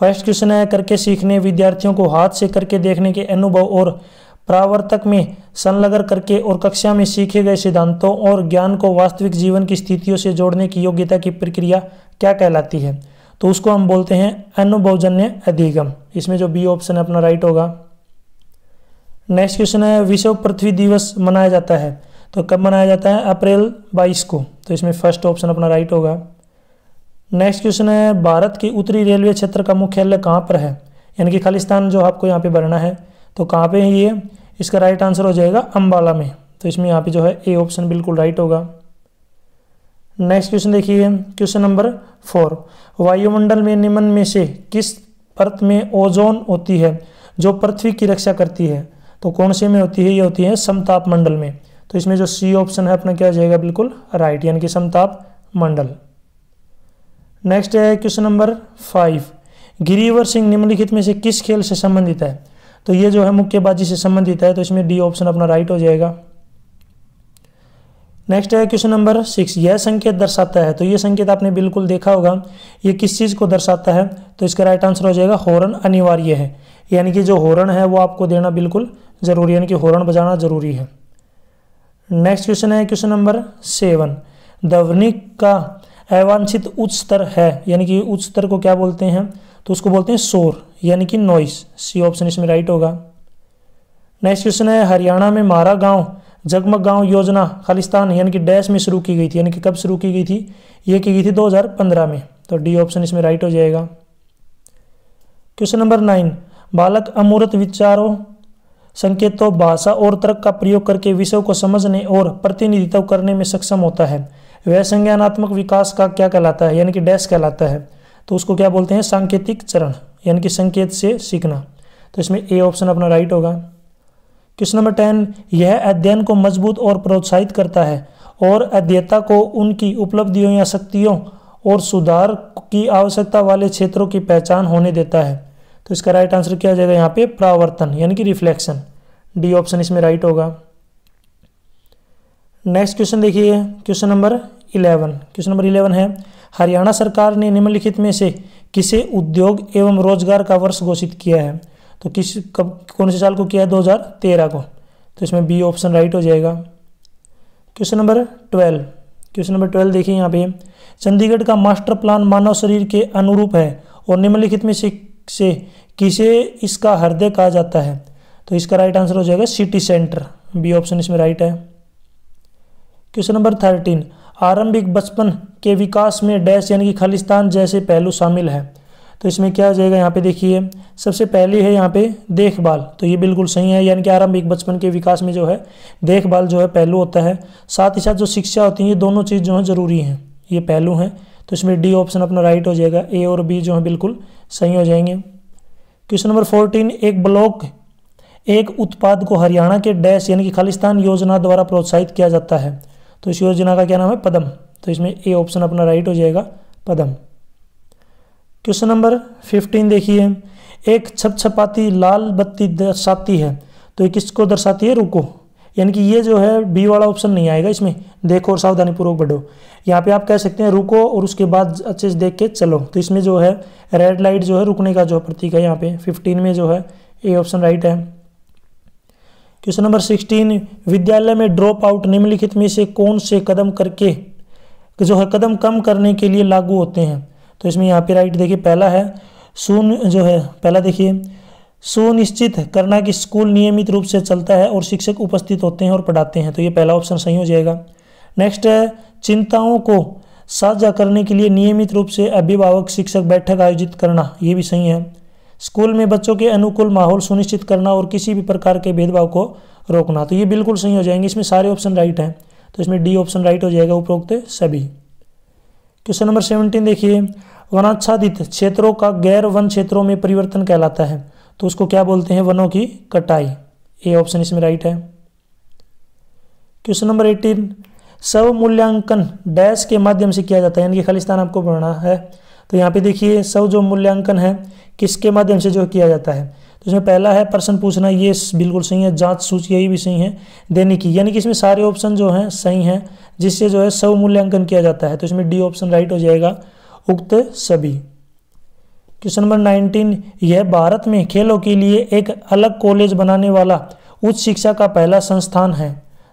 first question है करके सीखने विद्यार्थियों को हाथ से करके देखने के अनुभव और प्रावर्तक में संलग्न करके और कक्षा में सीखे गए सिद्धांतों और ज्ञान को वास्तविक जीवन की स्थितियों से जोड़ने की योग्यता की प्रक्रिया क्या कहलाती है तो उसको हम बोलते हैं अनुभवजन्य अधिगम इसमें जो बी ऑप्शन है अपना राइट होगा नेक्स्ट क्वेश्चन है विश्व पृथ्वी दिवस मनाया जाता है तो कब मनाया जाता है अप्रैल बाईस को तो इसमें फर्स्ट ऑप्शन अपना राइट होगा नेक्स्ट क्वेश्चन है भारत के उत्तरी रेलवे क्षेत्र का मुख्यालय कहाँ पर है यानी कि खालिस्तान जो आपको यहाँ पे भरना है तो कहाँ पे है ये इसका राइट आंसर हो जाएगा अम्बाला में तो इसमें यहाँ पे जो है ए ऑप्शन बिल्कुल राइट होगा नेक्स्ट क्वेश्चन देखिए क्वेश्चन नंबर फोर वायुमंडल में निम्न में से किस परत में ओजोन होती है जो पृथ्वी की रक्षा करती है तो कौन से में होती है ये होती है समताप मंडल में तो इसमें जो सी ऑप्शन है अपना क्या हो जाएगा बिल्कुल राइट यानी कि समताप मंडल नेक्स्ट है question number five Giriwar Singh निम्नलिखित में से किस खेल से संबंधित है तो ये जो है मुक्केबाजी से संबंधित है तो इसमें डी ऑप्शन अपना राइट हो जाएगा नेक्स्ट है क्वेश्चन नंबर सिक्स यह संकेत दर्शाता है तो यह संकेत आपने बिल्कुल देखा होगा ये किस चीज़ को दर्शाता है तो इसका राइट आंसर हो जाएगा हॉर्न अनिवार्य है यानी कि जो हॉर्न है वो आपको देना बिल्कुल ज़रूरी यानी कि हॉर्न बजाना ज़रूरी है नेक्स्ट क्वेश्चन है क्वेश्चन नंबर सेवन दवनिक का अवांछित उच्च स्तर है यानी कि उच्च स्तर को क्या बोलते हैं तो उसको बोलते हैं शोर यानी कि नॉइस सी ऑप्शन इसमें राइट होगा नेक्स्ट क्वेश्चन है हरियाणा में मारा गांव जगमग गांव योजना खालिस्तान यानी कि डैश में शुरू की गई थी यानी कि कब शुरू की गई थी ये की गई थी 2015 में तो डी ऑप्शन इसमें राइट हो जाएगा क्वेश्चन नंबर नाइन बालक अमूर्त विचारों संकेतों भाषा और तर्क का प्रयोग करके विषय को समझने और प्रतिनिधित्व करने में सक्षम होता है वह संज्ञानात्मक विकास का क्या कहलाता है यानी कि डैश कहलाता है तो उसको क्या बोलते हैं सांकेतिक चरण यानी कि संकेत से सीखना तो इसमें ए ऑप्शन अपना राइट होगा क्वेश्चन नंबर टेन यह अध्ययन को मजबूत और प्रोत्साहित करता है और अध्येता को उनकी उपलब्धियों या शक्तियों और सुधार की आवश्यकता वाले क्षेत्रों की पहचान होने देता है तो इसका राइट आंसर क्या हो जाएगा यहाँ पे प्रावर्तन यानी कि रिफ्लेक्शन डी ऑप्शन इसमें राइट होगा नेक्स्ट क्वेश्चन देखिए question number eleven question number eleven है हरियाणा सरकार ने निम्नलिखित में से किसे उद्योग एवं रोजगार का वर्ष घोषित किया है तो किस कब कौन से साल को किया है 2013 को तो इसमें बी ऑप्शन राइट हो जाएगा question number twelve question number twelve देखिए यहाँ पे चंडीगढ़ का मास्टर प्लान मानव शरीर के अनुरूप है और निम्नलिखित में से से किसे इसका हृदय कहा जाता है तो इसका राइट आंसर हो जाएगा सिटी सेंटर बी ऑप्शन इसमें राइट है क्वेश्चन नंबर थर्टीन आरंभिक बचपन के विकास में डैश यानी कि खालिस्तान जैसे पहलू शामिल है तो इसमें क्या हो जाएगा यहाँ पे देखिए सबसे पहली है यहाँ पे देखभाल तो ये बिल्कुल सही है यानी कि आरंभिक बचपन के विकास में जो है देखभाल जो है पहलू होता है साथ ही साथ जो शिक्षा होती है ये दोनों चीज़ जो है ज़रूरी हैं ये पहलू हैं तो इसमें डी ऑप्शन अपना राइट हो जाएगा ए और बी जो है बिल्कुल सही हो जाएंगे क्वेश्चन नंबर फोर्टीन एक ब्लॉक एक उत्पाद को हरियाणा के डैश यानी कि खालिस्तान योजना द्वारा प्रोत्साहित किया जाता है तो इस योजना का क्या नाम है पदम तो इसमें ए ऑप्शन अपना राइट हो जाएगा पदम क्वेश्चन नंबर फिफ्टीन देखिए एक छप छपाती लाल बत्ती दर्शाती है तो ये किसको दर्शाती है रुको यानी कि ये जो है बी वाला ऑप्शन नहीं आएगा इसमें देखो और पूर्वक बढ़ो यहाँ पे आप कह सकते हैं रुको और उसके बाद अच्छे से देख के चलो तो इसमें जो है रेड लाइट जो है रुकने का जो प्रतीक है यहाँ पे 15 में जो है ए ऑप्शन राइट है क्वेश्चन नंबर सिक्सटीन विद्यालय में ड्रॉप आउट निम्नलिखित में से कौन से कदम करके जो है कदम कम करने के लिए लागू होते हैं तो इसमें यहाँ पे राइट देखिए पहला है सुन जो है पहला देखिए सुनिश्चित करना कि स्कूल नियमित रूप से चलता है और शिक्षक उपस्थित होते हैं और पढ़ाते हैं तो ये पहला ऑप्शन सही हो जाएगा नेक्स्ट है चिंताओं को साझा करने के लिए नियमित रूप से अभिभावक शिक्षक बैठक आयोजित करना ये भी सही है स्कूल में बच्चों के अनुकूल माहौल सुनिश्चित करना और किसी भी प्रकार के भेदभाव को रोकना तो ये बिल्कुल सही हो जाएंगे इसमें सारे ऑप्शन राइट हैं तो इसमें डी ऑप्शन राइट हो जाएगा उपरोक्त सभी क्वेश्चन नंबर सेवनटीन देखिए वनाच्छादित क्षेत्रों का गैर वन क्षेत्रों में परिवर्तन कहलाता है तो उसको क्या बोलते हैं वनों की कटाई ए ऑप्शन इसमें राइट है क्वेश्चन नंबर एटीन स्व मूल्यांकन डैश के माध्यम से किया जाता है यानी कि खालिस्तान आपको बढ़ना है तो यहाँ पे देखिए सब जो मूल्यांकन है किसके माध्यम से जो किया जाता है तो इसमें पहला है प्रश्न पूछना ये बिल्कुल सही है जांच सूची यही भी सही है देने की यानी कि इसमें सारे ऑप्शन जो हैं सही हैं जिससे जो है सब मूल्यांकन किया जाता है तो इसमें डी ऑप्शन राइट हो जाएगा उक्त सभी क्वेश्चन नंबर नाइनटीन यह भारत में खेलों के लिए एक अलग कॉलेज बनाने वाला उच्च शिक्षा का पहला संस्थान है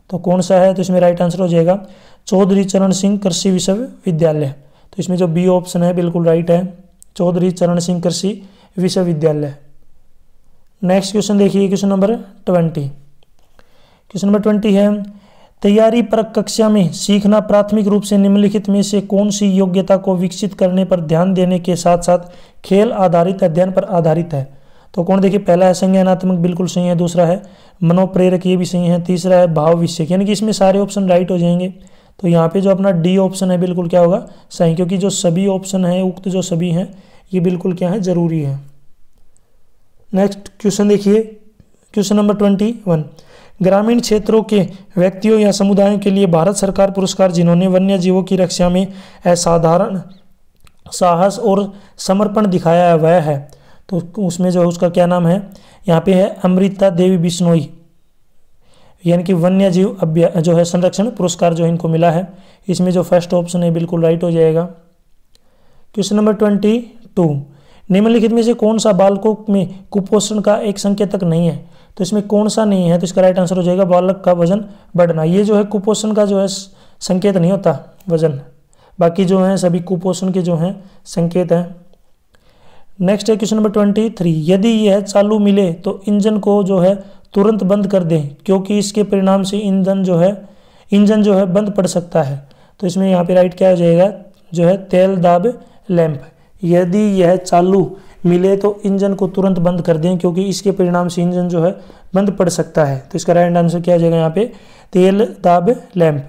तो कौन सा है तो इसमें राइट आंसर हो जाएगा चौधरी चरण सिंह कृषि विश्वविद्यालय तो इसमें जो बी ऑप्शन है बिल्कुल राइट है चौधरी चरण सिंह कृषि विश्वविद्यालय नेक्स्ट क्वेश्चन देखिए question number twenty question number twenty है तैयारी पर कक्षा में सीखना प्राथमिक रूप से निम्नलिखित में से कौन सी योग्यता को विकसित करने पर ध्यान देने के साथ साथ खेल आधारित अध्ययन पर आधारित है तो कौन देखिए पहला है संज्ञानात्मक बिल्कुल सही है दूसरा है मनोप्रेरक ये भी सही है तीसरा है भाव विषय यानी कि इसमें सारे ऑप्शन राइट हो जाएंगे तो यहाँ पे जो अपना डी ऑप्शन है बिल्कुल क्या होगा सही क्योंकि जो सभी ऑप्शन है उक्त जो सभी हैं ये बिल्कुल क्या है ज़रूरी है नेक्स्ट क्वेश्चन देखिए क्वेश्चन नंबर ट्वेंटी वन ग्रामीण क्षेत्रों के व्यक्तियों या समुदायों के लिए भारत सरकार पुरस्कार जिन्होंने वन्य जीवों की रक्षा में असाधारण साहस और समर्पण दिखाया है वह है तो उसमें जो है उसका क्या नाम है यहाँ पे है अमृता देवी बिश्नोई यानी कि वन्य जीव अभ्या जो है संरक्षण पुरस्कार जो इनको मिला है इसमें जो फर्स्ट ऑप्शन है बिल्कुल राइट हो जाएगा क्वेश्चन नंबर ट्वेंटी टू निम्नलिखित में से कौन सा बालकों में कुपोषण का एक संकेतक नहीं है तो इसमें कौन सा नहीं है तो इसका राइट आंसर हो जाएगा बालक का वजन बढ़ना ये जो है कुपोषण का जो है संकेत नहीं होता वजन बाकी जो है सभी कुपोषण के जो हैं संकेत हैं नेक्स्ट है क्वेश्चन नंबर ट्वेंटी थ्री यदि यह चालू मिले तो इंजन को जो है तुरंत बंद कर दें क्योंकि इसके परिणाम से ईंधन जो है इंजन जो है बंद पड़ सकता है तो इसमें यहाँ पे राइट क्या हो जाएगा जो है तेल दाब लैंप यदि यह चालू मिले तो इंजन को तुरंत बंद कर दें क्योंकि इसके परिणाम से इंजन जो है बंद पड़ सकता है तो इसका राइट आंसर क्या हो जाएगा यहाँ पे तेल दाब लैंप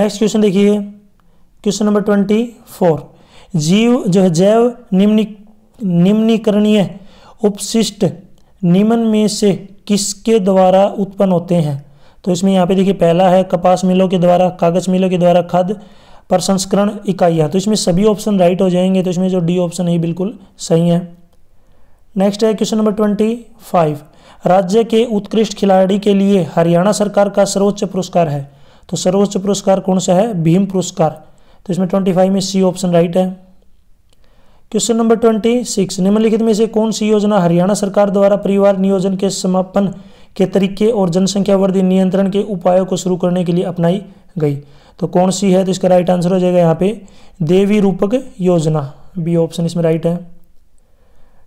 नेक्स्ट क्वेश्चन देखिए क्वेश्चन नंबर ट्वेंटी फोर जीव जो है जैव निम्नी निम्नीकरणीय उपशिष्ट निम्न में से किसके द्वारा उत्पन्न होते हैं तो इसमें यहाँ पे देखिए पहला है कपास मिलों के द्वारा कागज मिलों के द्वारा खाद प्रसंस्करण इकाइयाँ तो इसमें सभी ऑप्शन राइट हो जाएंगे तो इसमें जो डी ऑप्शन है बिल्कुल सही है नेक्स्ट है क्वेश्चन नंबर ट्वेंटी फाइव राज्य के उत्कृष्ट खिलाड़ी के लिए हरियाणा सरकार का सर्वोच्च पुरस्कार है तो सर्वोच्च पुरस्कार कौन सा है भीम पुरस्कार तो इसमें ट्वेंटी फाइव में सी ऑप्शन राइट है क्वेश्चन नंबर ट्वेंटी सिक्स निम्नलिखित में से कौन सी योजना हरियाणा सरकार द्वारा परिवार नियोजन के समापन के तरीके और जनसंख्या वृद्धि नियंत्रण के उपायों को शुरू करने के लिए अपनाई गई तो कौन सी है तो इसका राइट आंसर हो जाएगा यहाँ पे देवी रूपक योजना बी ऑप्शन इसमें राइट है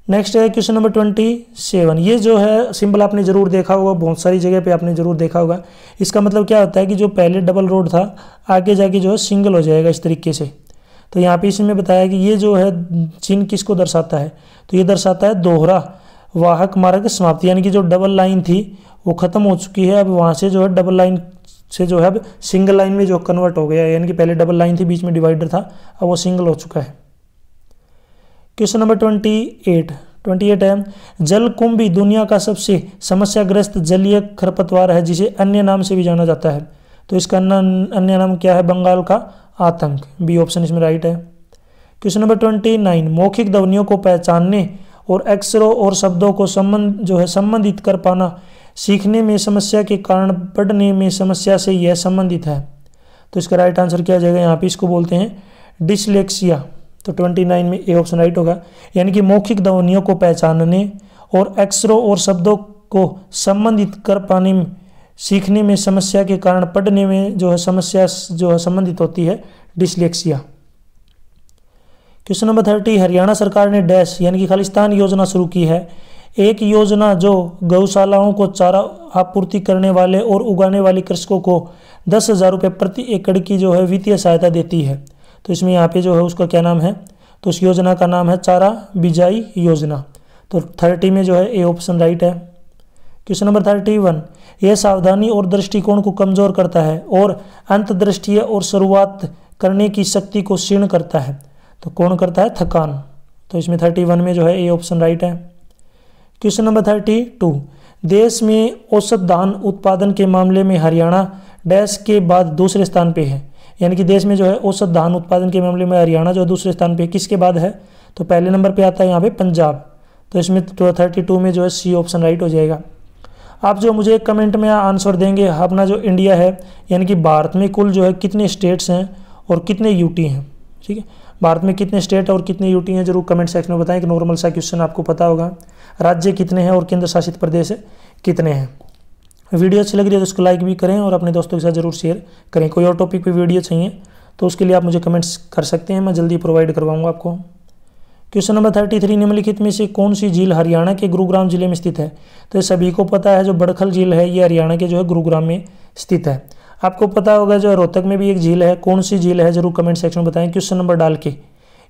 नेक्स्ट है क्वेश्चन नंबर ट्वेंटी सेवन ये जो है सिंबल आपने जरूर देखा होगा बहुत सारी जगह पे आपने जरूर देखा होगा इसका मतलब क्या होता है कि जो पहले डबल रोड था आगे जाके जो है सिंगल हो जाएगा इस तरीके से तो यहाँ पे इसमें बताया कि ये जो है चिन्ह किसको दर्शाता है तो ये दर्शाता है दोहरा वाहक मार्ग समाप्ति यानी कि जो डबल लाइन थी वो ख़त्म हो चुकी है अब वहाँ से जो है डबल लाइन से जो है अब सिंगल लाइन में जो कन्वर्ट हो गया यानी कि पहले डबल लाइन थी बीच में डिवाइडर था अब वो सिंगल हो चुका है question number twenty eight twenty eight है जल कुंभी दुनिया का सबसे समस्याग्रस्त जलीय खरपतवार है जिसे अन्य नाम से भी जाना जाता है तो इसका अन्य नाम क्या है बंगाल का आतंक बी ऑप्शन इसमें राइट है क्वेश्चन नंबर ट्वेंटी नाइन मौखिक ध्वनियों को पहचानने और अक्षरों और शब्दों को संबंध जो है संबंधित कर पाना सीखने में समस्या के कारण पढ़ने में समस्या से यह संबंधित है तो इसका राइट आंसर क्या जाएगा यहाँ पे इसको बोलते हैं डिसलेक्सिया तो 29 में ए ऑप्शन राइट होगा यानी कि मौखिक ध्वनियों को पहचानने और अक्षरों और शब्दों को संबंधित कर पाने में सीखने में समस्या के कारण पढ़ने में जो है समस्या जो है संबंधित होती है dyslexia question number thirty Haryana सरकार ने डैश यानी कि खालिस्तान योजना शुरू की है एक योजना जो गौशालाओं को चारा आपूर्ति करने वाले और उगाने वाले कृषकों को दस हज़ार रुपये प्रति एकड़ की जो है वित्तीय सहायता देती है तो इसमें यहाँ पे जो है उसका क्या नाम है तो उस योजना का नाम है चारा बिजाई योजना तो थर्टी में जो है ए ऑप्शन राइट है क्वेश्चन नंबर थर्टी वन यह सावधानी और दृष्टिकोण को कमज़ोर करता है और अंतदृष्टि और शुरुआत करने की शक्ति को क्षीण करता है तो कौन करता है थकान तो इसमें थर्टी वन में जो है ए ऑप्शन राइट है क्वेश्चन नंबर थर्टी टू देश में औसत धान उत्पादन के मामले में हरियाणा डैश के बाद दूसरे स्थान पे है यानी कि देश में जो है औसत धान उत्पादन के मामले में हरियाणा जो है दूसरे स्थान पे किसके बाद है तो पहले नंबर पे आता है यहाँ पे पंजाब तो इसमें थर्टी टू में जो है सी ऑप्शन राइट हो जाएगा आप जो मुझे कमेंट में आंसर देंगे अपना जो इंडिया है यानी कि भारत में कुल जो है कितने स्टेट्स हैं और कितने यूटी हैं ठीक है भारत में कितने स्टेट और कितने यूटी हैं जरूर कमेंट सेक्शन में बताएं कि नॉर्मल सा क्वेश्चन आपको पता होगा राज्य कितने हैं और केंद्र शासित प्रदेश है, कितने हैं वीडियो अच्छी लग रही है तो उसको लाइक भी करें और अपने दोस्तों के साथ जरूर शेयर करें कोई और टॉपिक पर वीडियो चाहिए तो उसके लिए आप मुझे कमेंट्स कर सकते हैं मैं जल्दी प्रोवाइड करवाऊँगा आपको क्वेश्चन नंबर थर्टी थ्री निम्नलिखित में से कौन सी झील हरियाणा के गुरुग्राम जिले में स्थित है तो सभी को पता है जो बड़खल झील है ये हरियाणा के जो है गुरुग्राम में स्थित है आपको पता होगा जो रोहतक में भी एक झील है कौन सी झील है जरूर कमेंट सेक्शन में बताएं क्वेश्चन नंबर डाल के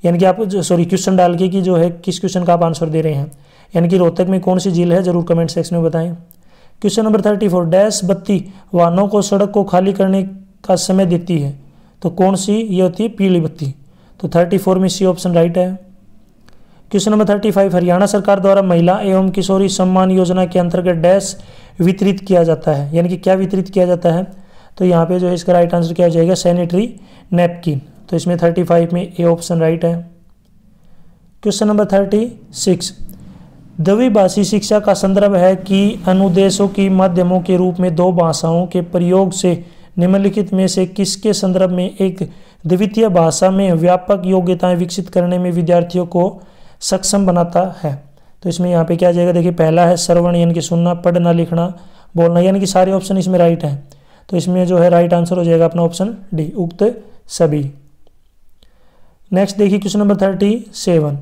यानी कि आप सॉरी क्वेश्चन डाल के कि जो है किस क्वेश्चन का आप आंसर दे रहे हैं यानी कि रोहतक में कौन सी झील है जरूर कमेंट सेक्शन में बताएं question number thirty four dash बत्ती वाहनों को सड़क को खाली करने का समय देती है तो कौन सी ये होती है पीली बत्ती तो थर्टी फोर में सी ऑप्शन राइट है question number thirty five Haryana सरकार द्वारा महिला एवं किशोरी सम्मान योजना के अंतर्गत डैश वितरित किया जाता है यानी कि क्या वितरित किया जाता है तो यहाँ पे जो है इसका राइट आंसर क्या हो जाएगा सैनिटरी नैपकिन तो इसमें थर्टी फाइव में ए ऑप्शन राइट है क्वेश्चन नंबर थर्टी सिक्स द्विभाषी शिक्षा का संदर्भ है कि अनुदेशों की माध्यमों के रूप में दो भाषाओं के प्रयोग से निम्नलिखित में से किसके संदर्भ में एक द्वितीय भाषा में व्यापक योग्यताएं विकसित करने में विद्यार्थियों को सक्षम बनाता है तो इसमें यहाँ पे क्या आ जाएगा देखिए पहला है श्रवण यानी कि सुनना पढ़ना लिखना बोलना यानी कि सारे ऑप्शन इसमें राइट हैं तो इसमें जो है राइट आंसर हो जाएगा अपना ऑप्शन डी उक्त सभी नेक्स्ट देखिए क्वेश्चन नंबर थर्टी सेवन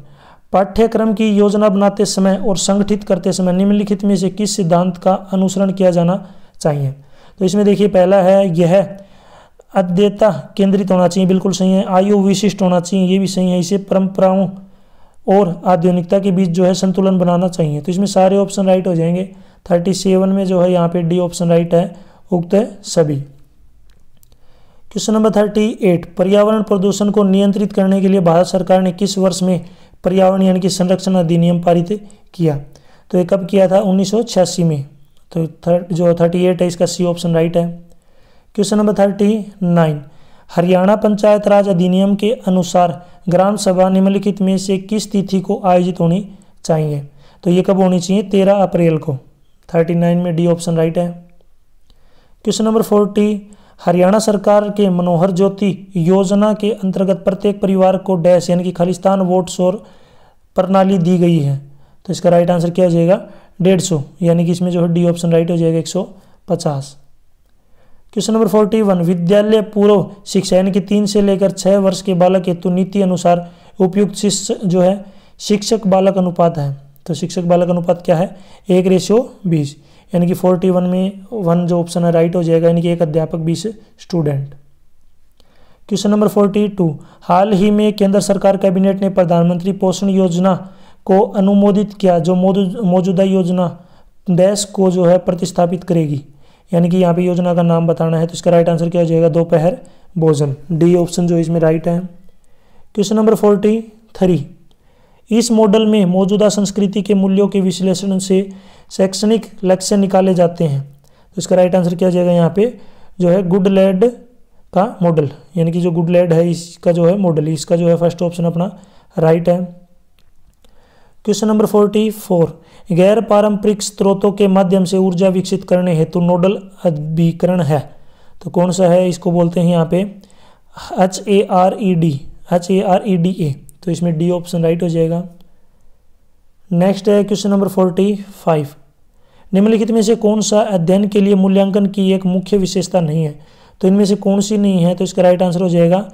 पाठ्यक्रम की योजना बनाते समय और संगठित करते समय निम्नलिखित में से किस सिद्धांत का अनुसरण किया जाना चाहिए तो इसमें देखिए पहला है यह अध्ययता केंद्रित होना चाहिए बिल्कुल सही है आयु विशिष्ट होना चाहिए ये भी सही है इसे परंपराओं और आधुनिकता के बीच जो है संतुलन बनाना चाहिए तो इसमें सारे ऑप्शन राइट हो जाएंगे थर्टी सेवन में जो है यहाँ पे डी ऑप्शन राइट है उक्त है सभी क्वेश्चन नंबर थर्टी एट पर्यावरण प्रदूषण को नियंत्रित करने के लिए भारत सरकार ने किस वर्ष में पर्यावरण यानी कि संरक्षण अधिनियम पारित किया तो ये कब किया था उन्नीस में तो थर्ट जो थर्टी एट है इसका सी ऑप्शन राइट है question number thirty nine Haryana panchayat raj अधिनियम के अनुसार ग्राम सभा निम्नलिखित में से किस तिथि को आयोजित होनी चाहिए तो ये कब होनी चाहिए तेरह अप्रैल को थर्टी नाइन में डी ऑप्शन राइट है क्वेश्चन नंबर फोर्टी हरियाणा सरकार के मनोहर ज्योति योजना के अंतर्गत प्रत्येक परिवार को डैश यानी कि खालिस्तान वोट शोर प्रणाली दी गई है तो इसका राइट आंसर क्या हो जाएगा डेढ़ सौ यानी कि इसमें जो है डी ऑप्शन राइट हो जाएगा एक सौ पचास क्वेश्चन नंबर फोर्टी वन विद्यालय पूर्व शिक्षा यानी कि तीन से लेकर छः वर्ष के बालक हेतु नीति अनुसार उपयुक्त शिष्य जो है शिक्षक बालक अनुपात है तो शिक्षक बालक अनुपात क्या है एक रेशियो बीस यानी कि फोर्टी वन में वन जो ऑप्शन है राइट हो जाएगा यानी कि एक अध्यापक बीस student question number forty two हाल ही में केंद्र सरकार कैबिनेट ने प्रधानमंत्री पोषण योजना को अनुमोदित किया जो मौजूदा योजना देश को जो है प्रतिस्थापित करेगी यानी कि यहाँ पे योजना का नाम बताना है तो इसका राइट आंसर क्या हो जाएगा दोपहर भोजन डी ऑप्शन जो इसमें राइट है क्वेश्चन नंबर फोर्टी थ्री इस मॉडल में मौजूदा संस्कृति के मूल्यों के विश्लेषण से शैक्षणिक लक्ष्य निकाले जाते हैं तो इसका राइट आंसर क्या हो जाएगा यहाँ पे जो है गुड लैड का मॉडल यानी कि जो गुड लैड है इसका जो है मॉडल इसका जो है फर्स्ट ऑप्शन अपना राइट है क्वेश्चन नंबर फोर्टी फोर गैर पारंपरिक स्रोतों के माध्यम से ऊर्जा विकसित करने हेतु नोडल अभिकरण है तो कौन सा है इसको बोलते हैं यहाँ पे H A R E D H A R E D A तो इसमें डी ऑप्शन राइट हो जाएगा नेक्स्ट है क्वेश्चन नंबर फोर्टी फाइव निम्नलिखित में से कौन सा अध्ययन के लिए मूल्यांकन की एक मुख्य विशेषता नहीं है तो इनमें से कौन सी नहीं है तो इसका राइट आंसर हो जाएगा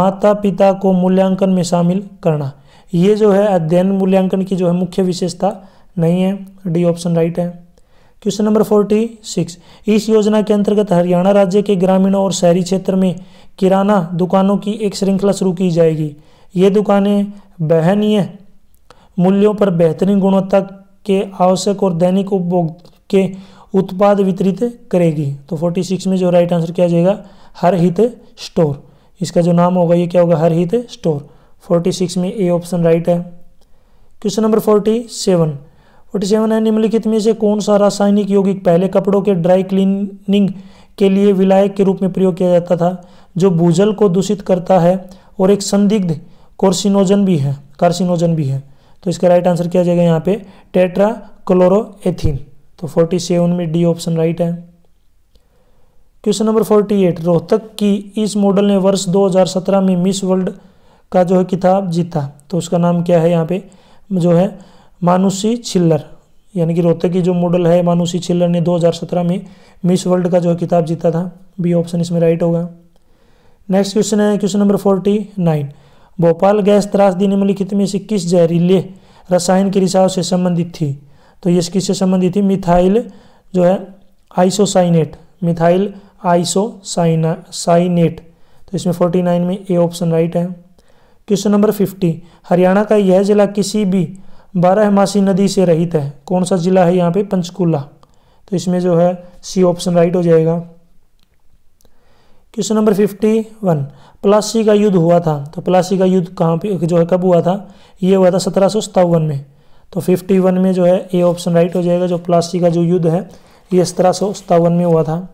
माता पिता को मूल्यांकन में शामिल करना ये जो है अध्ययन मूल्यांकन की जो है मुख्य विशेषता नहीं है डी ऑप्शन राइट है क्वेश्चन नंबर फोर्टी सिक्स इस योजना के अंतर्गत हरियाणा राज्य के ग्रामीण और शहरी क्षेत्र में किराना दुकानों की एक श्रृंखला शुरू की जाएगी ये दुकानें बहनीय मूल्यों पर बेहतरीन गुणवत्ता के आवश्यक और दैनिक उपभोग के उत्पाद वितरित करेगी तो 46 में जो राइट आंसर किया जाएगा हर हित स्टोर इसका जो नाम होगा ये क्या होगा हर हित स्टोर 46 में ए ऑप्शन राइट है क्वेश्चन नंबर 47 47 है निम्नलिखित में से कौन सा रासायनिक यौगिक पहले कपड़ों के ड्राई क्लीनिंग के लिए विलायक के रूप में प्रयोग किया जाता था जो भूजल को दूषित करता है और एक संदिग्ध कोर्सिनोजन भी है कार्सिनोजन भी है तो इसका राइट आंसर किया जाएगा यहाँ पे टेट्रा क्लोरोएथीन तो 47 में डी ऑप्शन राइट है क्वेश्चन नंबर 48 रोहतक की इस मॉडल ने वर्ष 2017 में मिस वर्ल्ड का जो है किताब जीता तो उसका नाम क्या है यहाँ पे जो है मानुषी छिल्लर यानी कि रोहतक की जो मॉडल है मानुषी छिल्लर ने 2017 में मिस वर्ल्ड का जो है किताब जीता था बी ऑप्शन इसमें राइट होगा नेक्स्ट क्वेश्चन है question number forty nine Bhopal gas त्रासदी निम्नलिखित में से किस जहरीले रसायन के रिसाव से संबंधित थी तो ये किससे संबंधित थी मिथाइल जो है आइसोसाइनेट मिथाइल आइसोसाइना साइनेट तो इसमें फोर्टी नाइन में ए ऑप्शन राइट है क्वेश्चन नंबर फिफ्टी हरियाणा का यह ज़िला किसी भी बारहमासी नदी से रहित है कौन सा ज़िला है यहाँ पे पंचकूला तो इसमें जो है सी ऑप्शन राइट हो जाएगा question number fifty one Plassey का युद्ध हुआ था तो प्लासी का युद्ध कहाँ पे जो है कब हुआ था ये हुआ था सत्रह में तो फिफ्टी वन में जो है ए ऑप्शन राइट हो जाएगा जो प्लासी का जो युद्ध है ये सत्रह में हुआ था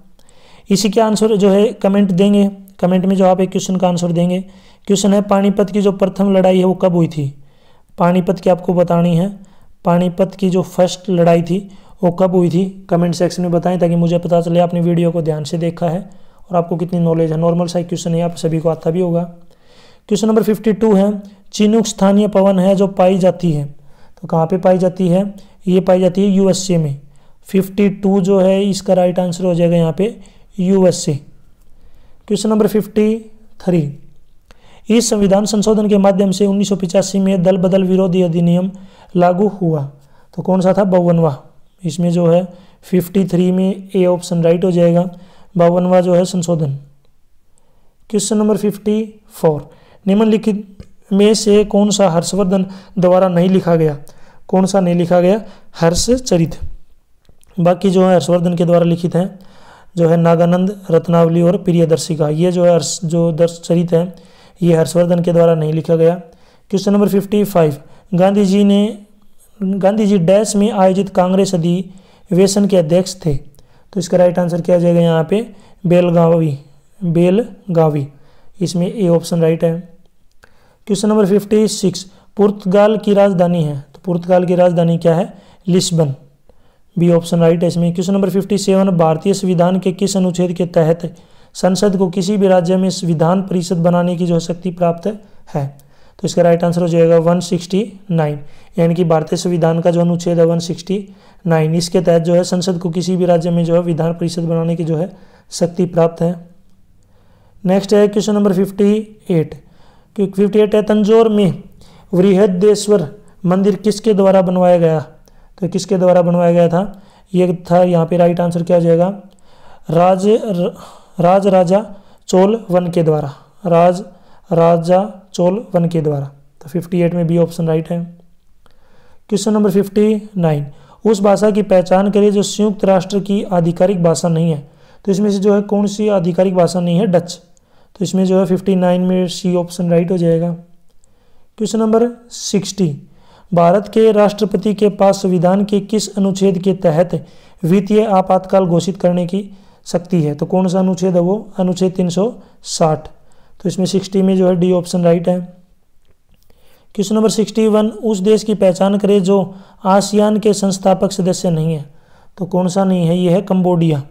इसी के आंसर जो है कमेंट देंगे कमेंट में जो आप एक क्वेश्चन का आंसर देंगे क्वेश्चन है पानीपत की जो प्रथम लड़ाई है वो कब हुई थी पानीपत की आपको बतानी है पानीपत की जो फर्स्ट लड़ाई थी वो कब हुई थी कमेंट सेक्शन में बताएं ताकि मुझे पता चले आपने वीडियो को ध्यान से देखा है और आपको कितनी नॉलेज है नॉर्मल सा क्वेश्चन है आप सभी को आता भी होगा क्वेश्चन नंबर फिफ्टी टू है चीनुक स्थानीय पवन है जो पाई जाती है तो कहाँ पे पाई जाती है ये पाई जाती है यूएसए में 52 जो है इसका राइट आंसर हो जाएगा यहाँ पे यूएसए क्वेश्चन नंबर 53 इस संविधान संशोधन के माध्यम से उन्नीस में दल बदल विरोधी अधिनियम लागू हुआ तो कौन सा था बावनवा इसमें जो है 53 में ए ऑप्शन राइट हो जाएगा बावनवा जो है संशोधन क्वेश्चन नंबर 54 निम्नलिखित में से कौन सा हर्षवर्धन द्वारा नहीं लिखा गया कौन सा नहीं लिखा गया हर्षचरित बाकी जो है हर्षवर्धन के द्वारा लिखित हैं जो है नागानंद रत्नावली और प्रियदर्शिका ये जो है जो दर्श चरित हैं ये हर्षवर्धन के द्वारा नहीं लिखा गया question number fifty five Gandhi ji ने गांधी जी डैश में आयोजित कांग्रेस अधिवेशन के अध्यक्ष थे तो इसका राइट आंसर क्या जाएगा यहाँ पे बेलगावी बेलगावी इसमें ए ऑप्शन राइट है क्वेश्चन नंबर फिफ्टी सिक्स पुर्तगाल की राजधानी है तो पुर्तगाल की राजधानी क्या है लिस्बन बी ऑप्शन राइट है इसमें क्वेश्चन नंबर फिफ्टी सेवन भारतीय संविधान के किस अनुच्छेद के तहत संसद को किसी भी राज्य में विधान परिषद बनाने की जो शक्ति प्राप्त है तो इसका राइट आंसर हो जाएगा 169 यानी कि भारतीय संविधान का जो अनुच्छेद है 169 इसके तहत जो है संसद को किसी भी राज्य में जो है विधान परिषद बनाने की जो है शक्ति प्राप्त है नेक्स्ट है क्वेश्चन नंबर 58 फिफ्टी है तंजौर में वृहदेश्वर मंदिर किसके द्वारा बनवाया गया तो किसके द्वारा बनवाया गया था ये था यहाँ पे राइट आंसर क्या हो जाएगा राज राज राजा चोल वन के द्वारा राज राजा चोल वन के द्वारा तो 58 में बी ऑप्शन राइट है क्वेश्चन नंबर 59 उस भाषा की पहचान करिए जो संयुक्त राष्ट्र की आधिकारिक भाषा नहीं है तो इसमें से जो है कौन सी आधिकारिक भाषा नहीं है डच तो इसमें जो है 59 में सी ऑप्शन राइट हो जाएगा क्वेश्चन नंबर 60 भारत के राष्ट्रपति के पास संविधान के किस अनुच्छेद के तहत वित्तीय आपातकाल घोषित करने की सकती है तो कौन सा अनुच्छेद है वो अनुच्छेद 360 तो इसमें 60 में जो है डी ऑप्शन राइट है क्वेश्चन नंबर 61 उस देश की पहचान करे जो आसियान के संस्थापक सदस्य नहीं है तो कौन सा नहीं है ये है कंबोडिया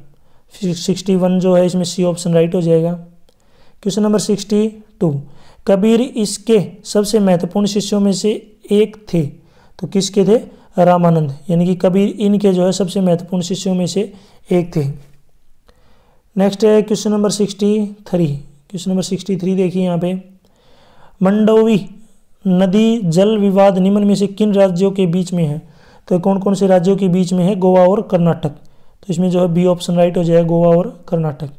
61 जो है इसमें सी ऑप्शन राइट हो जाएगा क्वेश्चन नंबर 62 कबीर इसके सबसे महत्वपूर्ण शिष्यों में से एक थे तो किसके थे रामानंद यानी कि कबीर इनके जो है सबसे महत्वपूर्ण शिष्यों में से एक थे नेक्स्ट है question number sixty three question number sixty three देखिए यहाँ पे मंडोवी नदी जल विवाद निम्न में से किन राज्यों के बीच में है तो कौन कौन से राज्यों के बीच में है गोवा और कर्नाटक तो इसमें जो है बी ऑप्शन राइट हो जाएगा गोवा और Karnataka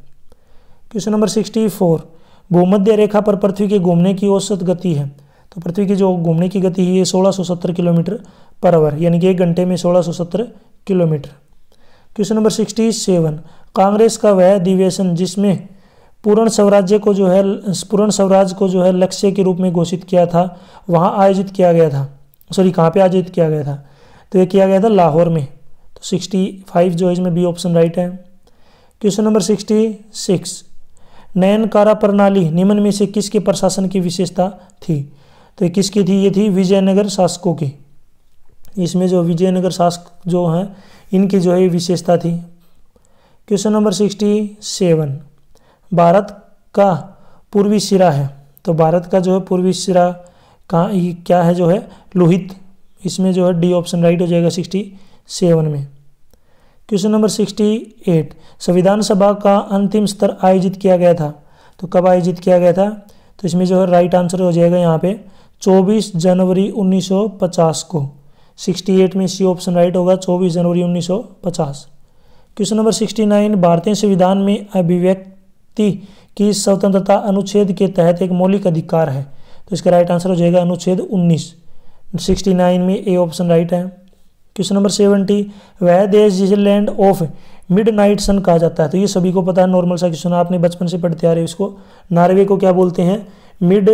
question number sixty four भूमध्य रेखा पर पृथ्वी के घूमने की औसत गति है तो पृथ्वी की जो घूमने की गति है ये सोलह सौ सत्तर किलोमीटर पर आवर यानी कि एक घंटे में सोलह सौ सत्तर kilometre question number sixty seven Congress का वह अधिवेशन जिसमें पूर्ण स्वराज्य को जो है पूर्ण स्वराज को जो है लक्ष्य के रूप में घोषित किया था वहाँ आयोजित किया गया था सॉरी कहाँ पे आयोजित किया गया था तो ये किया गया था लाहौर में तो सिक्सटी फाइव जो है इसमें बी ऑप्शन राइट है क्वेश्चन नंबर सिक्सटी सिक्स नयनकारा प्रणाली निम्न में से किसके प्रशासन की विशेषता थी तो किसकी थी ये थी विजयनगर शासकों की इसमें जो विजयनगर शासक जो हैं इनकी जो है विशेषता थी question number sixty seven Bharat का पूर्वी सिरा है तो भारत का जो है पूर्वी सिरा कहाँ क्या है जो है लोहित इसमें जो है डी ऑप्शन राइट हो जाएगा सिक्सटी सेवन में क्वेश्चन नंबर सिक्सटी एट संविधान सभा का अंतिम स्तर आयोजित किया गया था तो कब आयोजित किया गया था तो इसमें जो है राइट आंसर हो जाएगा यहाँ पे 24 जनवरी 1950 को 68 में सी ऑप्शन राइट होगा 24 जनवरी 1950 क्वेश्चन नंबर 69 भारतीय संविधान में अभिव्यक्ति की स्वतंत्रता अनुच्छेद के तहत एक मौलिक अधिकार है तो इसका राइट आंसर हो जाएगा अनुच्छेद 19 69 में ए ऑप्शन राइट है क्वेश्चन नंबर 70 वह देश जिसे land of midnight sun कहा जाता है तो ये सभी को पता है नॉर्मल सा क्वेश्चन आपने बचपन से पढ़ते आ रहे हो इसको नॉर्वे को क्या बोलते हैं मिड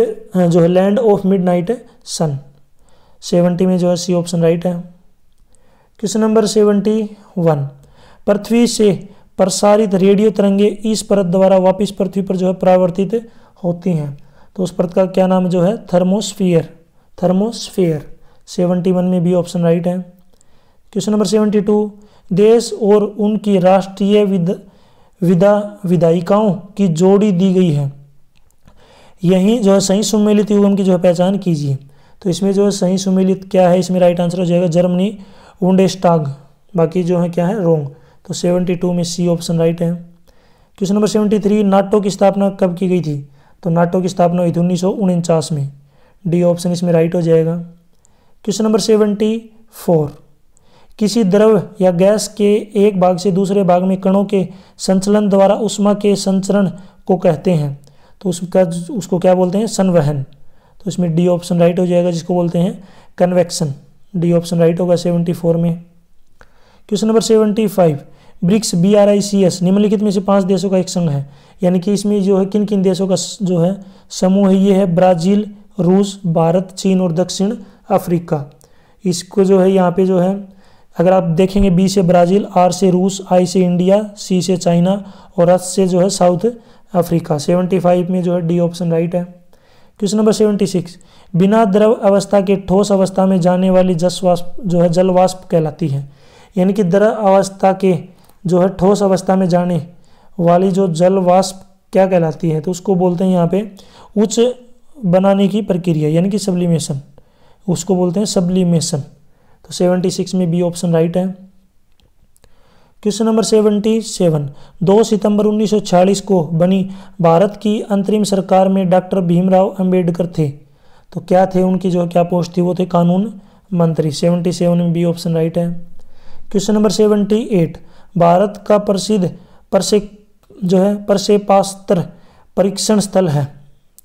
जो है land of midnight sun seventy में जो है सी ऑप्शन राइट है क्वेश्चन नंबर सेवेंटी वन पृथ्वी से प्रसारित रेडियो तरंगे इस परत द्वारा वापस पृथ्वी पर जो है परावर्तित होती हैं तो उस परत का क्या नाम जो है थर्मोस्फीयर थर्मोस्फीयर सेवेंटी वन में भी ऑप्शन राइट है क्वेश्चन नंबर सेवेंटी टू देश और उनकी राष्ट्रीय विद विदा विदायिकाओं की जोड़ी दी गई है यही जो है सही सुमेलित युगम की जो है पहचान कीजिए तो इसमें जो है सही सुमिलित क्या है इसमें राइट आंसर हो जाएगा जर्मनी वेस्टाग बाकी जो है क्या है रोंग तो सेवेंटी टू में सी ऑप्शन राइट है question number seventy three NATO की स्थापना कब की गई थी तो नाटो की स्थापना हुई थी उन्नीस में डी ऑप्शन इसमें राइट हो जाएगा क्वेश्चन नंबर सेवेंटी फोर किसी द्रव या गैस के एक भाग से दूसरे भाग में कणों के संचलन द्वारा उष्मा के संचरण को कहते हैं तो उसका उसको क्या बोलते हैं संवहन तो इसमें डी ऑप्शन राइट हो जाएगा जिसको बोलते हैं कन्वेक्शन डी ऑप्शन राइट होगा सेवेंटी फोर में question number seventy five BRICS B R I C S निम्नलिखित में से पांच देशों का एक संघ है यानी कि इसमें जो है किन किन देशों का जो है समूह है ये है ब्राज़ील रूस भारत चीन और दक्षिण अफ्रीका इसको जो है यहाँ पे जो है अगर आप देखेंगे बी से ब्राज़ील आर से रूस आई से इंडिया सी से चाइना और एस से जो है साउथ अफ्रीका सेवेंटी फाइव में जो है डी ऑप्शन राइट है क्वेश्चन नंबर सेवेंटी सिक्स बिना द्रव अवस्था के ठोस अवस्था में जाने वाली जस वाष्प जो है जल वाष्प कहलाती है यानी कि द्रव अवस्था के जो है ठोस अवस्था में जाने वाली जो जल वाष्प क्या कहलाती है तो उसको बोलते हैं यहाँ पे उच्च बनाने की प्रक्रिया यानी कि सब्लिमेशन उसको बोलते हैं सब्लिमेशन तो सेवेंटी सिक्स में बी ऑप्शन राइट है क्वेश्चन नंबर सेवेंटी सेवन दो सितंबर छियालीस को बनी भारत की अंतरिम सरकार में डॉक्टर भीमराव अंबेडकर थे तो क्या थे उनकी जो क्या पोस्ट थी वो थे कानून मंत्री सेवनटी सेवन में बी ऑप्शन राइट है question number seventy eight Bharat का प्रसिद्ध परसे जो है परसेपास्त्र परीक्षण स्थल है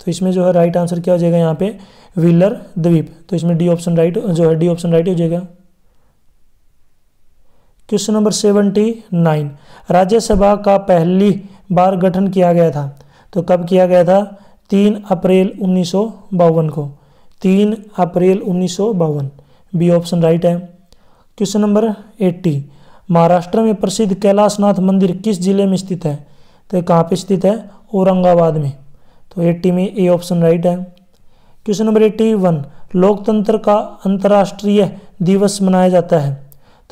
तो इसमें जो है राइट आंसर क्या हो जाएगा यहाँ पे व्हीलर द्वीप तो इसमें डी ऑप्शन राइट जो है डी ऑप्शन राइट हो जाएगा question number seventy nine Rajya Sabha का पहली बार गठन किया गया था तो कब किया गया था तीन अप्रैल उन्नीस को तीन अप्रैल उन्नीस बी ऑप्शन राइट है क्वेश्चन नंबर एट्टी महाराष्ट्र में प्रसिद्ध कैलाशनाथ मंदिर किस जिले में स्थित है तो कहाँ पे स्थित है औरंगाबाद में तो एट्टी में ए ऑप्शन राइट है क्वेश्चन नंबर एट्टी वन लोकतंत्र का अंतर्राष्ट्रीय दिवस मनाया जाता है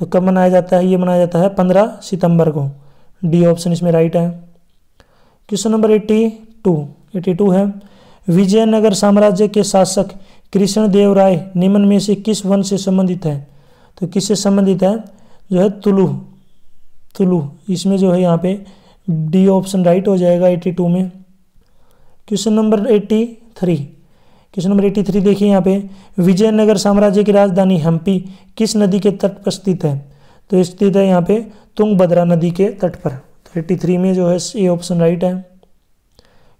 तो कब मनाया जाता है ये मनाया जाता है पंद्रह सितंबर को डी ऑप्शन इसमें राइट है question number eighty two eighty two है विजयनगर साम्राज्य के शासक कृष्णदेव राय निम्न में से किस वंश से संबंधित है तो किससे संबंधित है जो है तुलु तुलु इसमें जो है यहाँ पे डी ऑप्शन राइट हो जाएगा एट्टी टू में question number eighty three question number eighty three देखिए यहाँ पे विजयनगर साम्राज्य की राजधानी हम्पी किस नदी के तट पर स्थित है तो स्थित है यहाँ पे तुंगभद्रा नदी के तट पर तो एट्टी थ्री में जो है ये ऑप्शन राइट है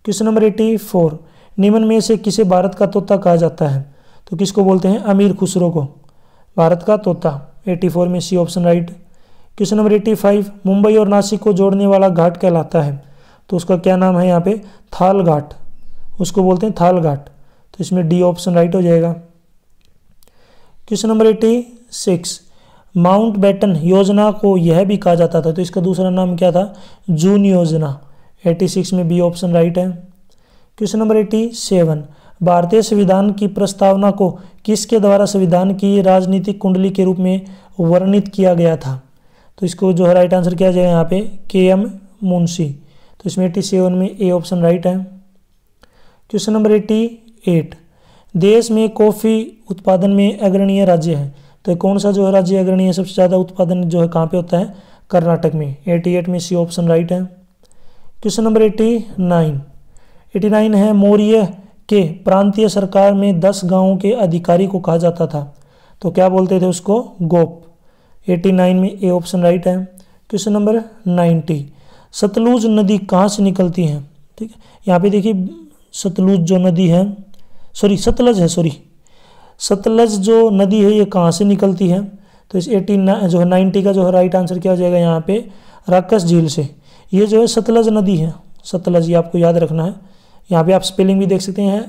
क्वेश्चन नंबर एट्टी फोर निम्न में से किसे भारत का तोता कहा जाता है तो किसको बोलते हैं अमीर खुसरो को भारत का तोता एट्टी फोर में C option right question number eighty five Mumbai और नासिक को जोड़ने वाला घाट कहलाता है तो उसका क्या नाम है यहाँ पे थाल घाट उसको बोलते हैं थाल घाट तो इसमें डी ऑप्शन राइट हो जाएगा question number eighty six Mountbatten योजना को यह भी कहा जाता था तो इसका दूसरा नाम क्या था जून योजना एट्टी सिक्स में बी ऑप्शन राइट है क्वेश्चन नंबर एट्टी सेवन भारतीय संविधान की प्रस्तावना को किसके द्वारा संविधान की राजनीतिक कुंडली के रूप में वर्णित किया गया था तो इसको जो है राइट आंसर किया जाएगा यहाँ पे के एम मुंशी तो इसमें एट्टी सेवन में ए ऑप्शन राइट है क्वेश्चन नंबर एट्टी एट देश में कॉफ़ी उत्पादन में अग्रणीय राज्य है तो कौन सा जो है राज्य अग्रणीय सबसे ज़्यादा उत्पादन जो है कहाँ पे होता है कर्नाटक में एटी एट में सी ऑप्शन राइट है question number eighty nine eighty nine है मौर्य के प्रांतीय सरकार में दस गांवों के अधिकारी को कहा जाता था तो क्या बोलते थे उसको गोप एटी नाइन में ए ऑप्शन राइट है क्वेश्चन नंबर नाइन्टी सतलुज नदी कहाँ से निकलती है ठीक है यहाँ पे देखिए सतलुज जो नदी है सॉरी सतलज है सॉरी सतलज जो नदी है ये कहाँ से निकलती है तो इस एटीन जो है नाइन्टी का जो है राइट आंसर क्या हो जाएगा यहाँ पे राकस झील से ये जो है सतलज नदी है सतलज ये आपको याद रखना है यहाँ पे आप स्पेलिंग भी देख सकते हैं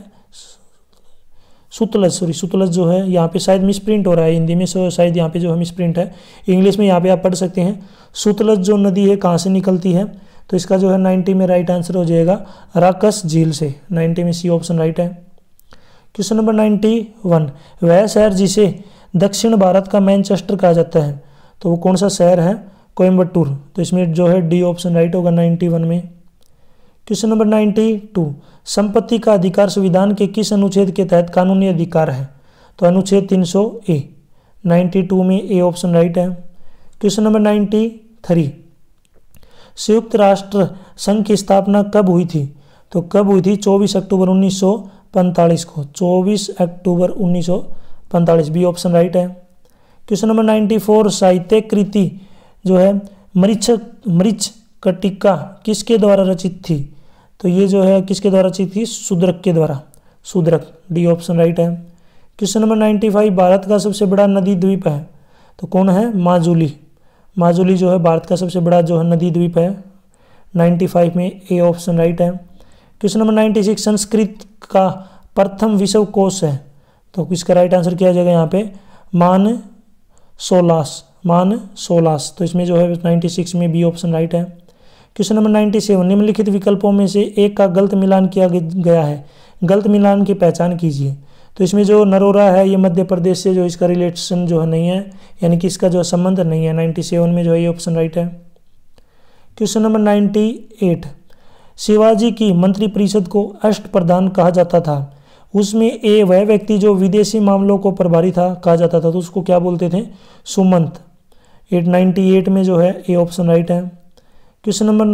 सुतलज सॉरी सुतलज जो है यहाँ पे शायद मिस प्रिंट हो रहा है हिंदी में सो शायद यहाँ पे जो है मिस प्रिंट है इंग्लिश में यहाँ पे आप पढ़ सकते हैं सुतलज जो नदी है कहाँ से निकलती है तो इसका जो है नाइन्टी में राइट आंसर हो जाएगा राकस झील से नाइन्टी में सी ऑप्शन राइट है क्वेश्चन नंबर नाइन्टी वन वह शहर जिसे दक्षिण भारत का मैनचेस्टर कहा जाता है तो वो कौन सा शहर है कोयम्बटूर तो इसमें जो है डी ऑप्शन राइट होगा नाइन्टी वन में क्वेश्चन नंबर नाइन्टी टू संपत्ति का अधिकार संविधान के किस अनुच्छेद के तहत कानूनी अधिकार है तो अनुच्छेद तीन सौ ए नाइन्टी टू में ए ऑप्शन राइट है क्वेश्चन नंबर नाइन्टी थ्री संयुक्त राष्ट्र संघ की स्थापना कब हुई थी तो कब हुई थी 24 अक्टूबर उन्नीस पैंतालीस को 24 अक्टूबर 1945 बी ऑप्शन राइट है क्वेश्चन नंबर 94 साहित्य कृति जो है मरीच मरीच कटिका किसके द्वारा रचित थी तो ये जो है किसके द्वारा रचित थी सुद्रक के द्वारा सुद्रक डी ऑप्शन राइट है क्वेश्चन नंबर 95 भारत का सबसे बड़ा नदी द्वीप है तो कौन है माजुली माजुली जो है भारत का सबसे बड़ा जो है नदी द्वीप है 95 में ए ऑप्शन राइट है question number ninety six Sanskrit का प्रथम विश्व कोश है तो इसका राइट आंसर किया जाएगा यहाँ पे मान सोलास मान सोलास तो इसमें जो है नाइन्टी सिक्स में बी ऑप्शन राइट है क्वेश्चन नंबर नाइन्टी सेवन निम्नलिखित विकल्पों में से एक का गलत मिलान किया गया है गलत मिलान की पहचान कीजिए तो इसमें जो नरोरा है ये मध्य प्रदेश से जो इसका रिलेशन जो है नहीं है यानी कि इसका जो संबंध नहीं है नाइन्टी सेवन में जो है ये ऑप्शन राइट है question number ninety eight Shivaji की मंत्रिपरिषद को अष्ट प्रधान कहा जाता था उसमें ए वह व्यक्ति जो विदेशी मामलों को प्रभारी था कहा जाता था तो उसको क्या बोलते थे सुमंत 898 में जो है ए ऑप्शन राइट है क्वेश्चन नंबर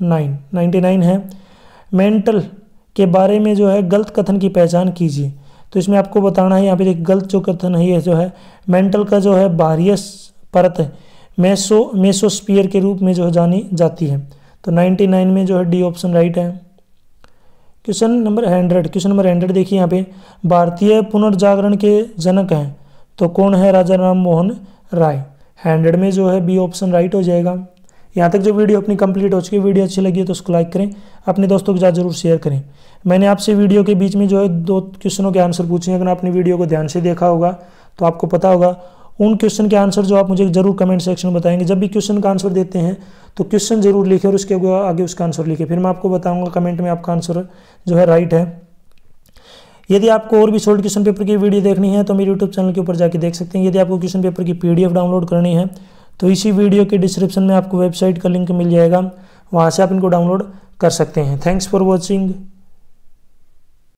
99 99 है मेंटल के बारे में जो है गलत कथन की पहचान कीजिए तो इसमें आपको बताना है यहाँ पर एक गलत जो कथन है जो है मेंटल का जो है बाह्य परत है मेसो मेसोस्पियर के रूप में जो है जानी जाती है तो 99 में जो है डी ऑप्शन राइट है question number hundred question number hundred देखिए यहाँ पे भारतीय पुनर्जागरण के जनक हैं तो कौन है राजा राम मोहन राय हंड्रेड में जो है बी ऑप्शन राइट हो जाएगा यहाँ तक जो वीडियो अपनी कंप्लीट हो चुकी है वीडियो अच्छी लगी है तो उसको लाइक करें अपने दोस्तों के साथ जरूर शेयर करें मैंने आपसे वीडियो के बीच में जो है दो क्वेश्चनों के आंसर पूछे हैं अगर आपने वीडियो को ध्यान से देखा होगा तो आपको पता होगा उन क्वेश्चन के आंसर जो आप मुझे जरूर कमेंट सेक्शन में बताएंगे जब भी क्वेश्चन का आंसर देते हैं तो क्वेश्चन जरूर लिखे और उसके आगे उसका आंसर लिखे फिर मैं आपको बताऊंगा कमेंट में आपका आंसर जो है राइट है यदि आपको और भी सोल्ड क्वेश्चन पेपर की वीडियो देखनी है तो मेरे यूट्यूब चैनल के ऊपर जाके देख सकते हैं यदि आपको क्वेश्चन पेपर की पीडीएफ डाउनलोड करनी है तो इसी वीडियो के डिस्क्रिप्शन में आपको वेबसाइट का लिंक मिल जाएगा वहाँ से आप इनको डाउनलोड कर सकते हैं थैंक्स फॉर वॉचिंग